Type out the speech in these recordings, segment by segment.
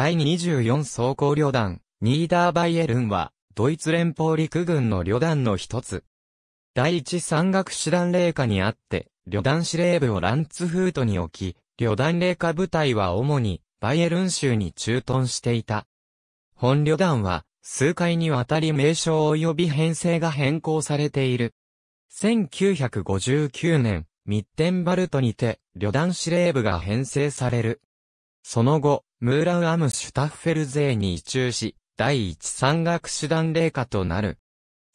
第24装甲旅団、ニーダーバイエルンは、ドイツ連邦陸軍の旅団の一つ。第一山岳師団霊下にあって、旅団司令部をランツフートに置き、旅団霊下部隊は主に、バイエルン州に駐屯していた。本旅団は、数回にわたり名称及び編成が変更されている。1959年、ミッテンバルトにて、旅団司令部が編成される。その後、ムーラウアムシュタッフェル勢に移住し、第一山岳手団霊下となる。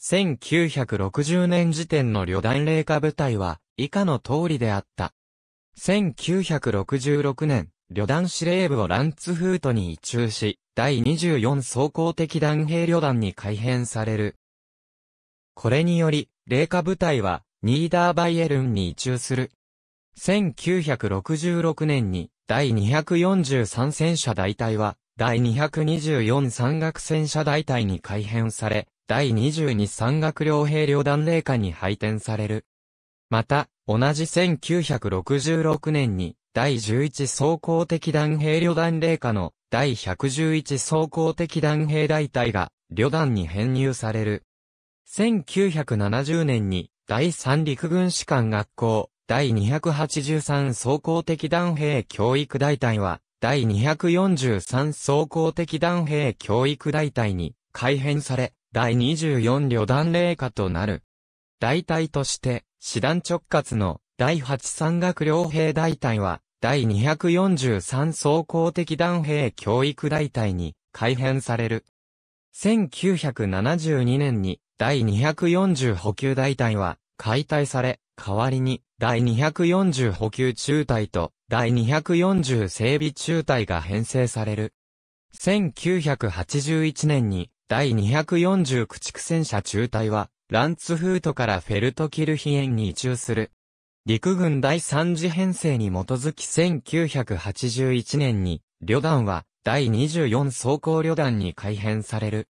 1960年時点の旅団霊下部隊は、以下の通りであった。1966年、旅団司令部をランツフートに移駐し、第24装甲的弾兵旅団に改編される。これにより、霊下部隊は、ニーダーバイエルンに移駐する。1966年に、第243戦車大隊は、第224山岳戦車大隊に改編され、第22山岳両兵両団霊下に配転される。また、同じ1966年に、第11装甲的弾兵旅団霊下の第111装甲的弾兵大隊が旅団に編入される。1970年に第三陸軍士官学校第283総合的断兵教育大隊は、第243総合的断兵教育大隊に改編され、第24旅団霊下となる。大隊として、師団直轄の第8山学両兵大隊は、第243総合的断兵教育大隊に改編される。1972年に第240補給大隊は解体され、代わりに、第240補給中隊と、第240整備中隊が編成される。1981年に、第240駆逐戦車中隊は、ランツフートからフェルトキルヒエンに移住する。陸軍第3次編成に基づき1981年に、旅団は第24装甲旅団に改編される。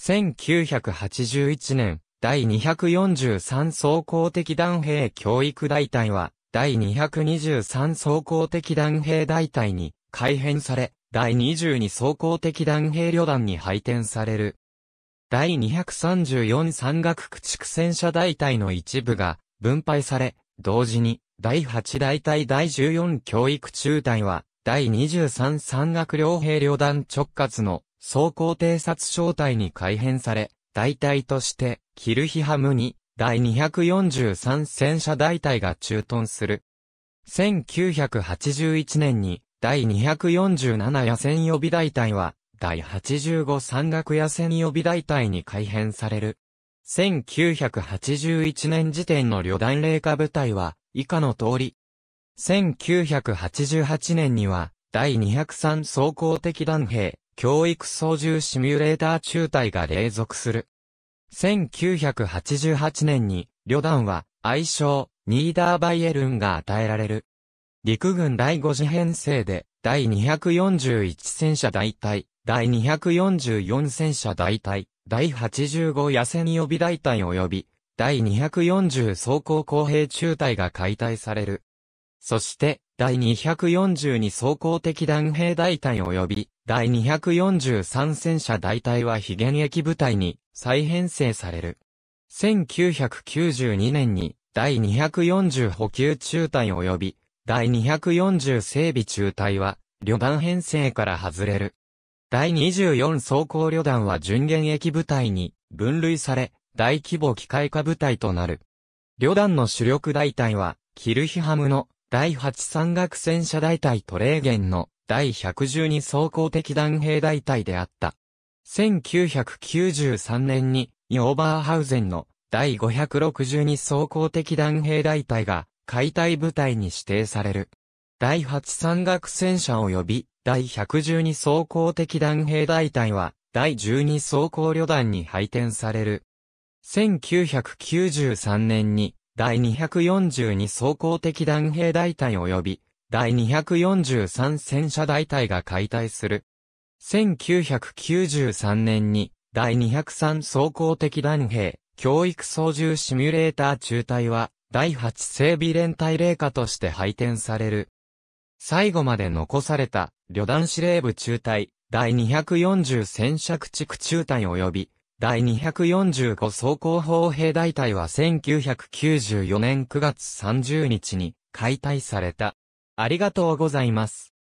1981年、第243総合的団兵教育大隊は、第223総合的団兵大隊に改編され、第22総合的団兵旅団に配点される。第234山岳駆逐戦車大隊の一部が分配され、同時に、第8大隊第14教育中隊は、第23山岳両兵旅団直轄の総合偵察小隊に改編され、大隊として、キルヒハムに、第243戦車大隊が駐屯する。1981年に、第247野戦予備大隊は、第85山岳野戦予備大隊に改編される。1981年時点の旅団霊下部隊は、以下の通り。1988年には、第203装甲的弾兵、教育操縦シミュレーター中隊が連続する。1988年に、旅団は、愛称、ニーダーバイエルンが与えられる。陸軍第5次編成で、第241戦車大隊、第244戦車大隊、第85野戦予備大隊及び、第240装甲工兵中隊が解体される。そして、第242装甲敵弾兵大隊及び、第243戦車大隊は非現役部隊に再編成される。1992年に第240補給中隊及び第240整備中隊は旅団編成から外れる。第24装甲旅団は準現役部隊に分類され、大規模機械化部隊となる。旅団の主力大隊は、キルヒハムの第8山岳戦車大隊トレーゲンの第112装甲的弾兵大隊であった。1993年に、ヨーバーハウゼンの第562装甲的弾兵大隊が解体部隊に指定される。第8山岳戦車及び第112装甲的弾兵大隊は第12装甲旅団に配転される。1993年に第242装甲的弾兵大隊及び第243戦車大隊が解体する。1993年に、第203装甲的弾兵、教育操縦シミュレーター中隊は、第8整備連隊霊下として配点される。最後まで残された、旅団司令部中隊、第240戦車駆逐中隊及び、第245装甲砲兵大隊は1994年9月30日に解体された。ありがとうございます。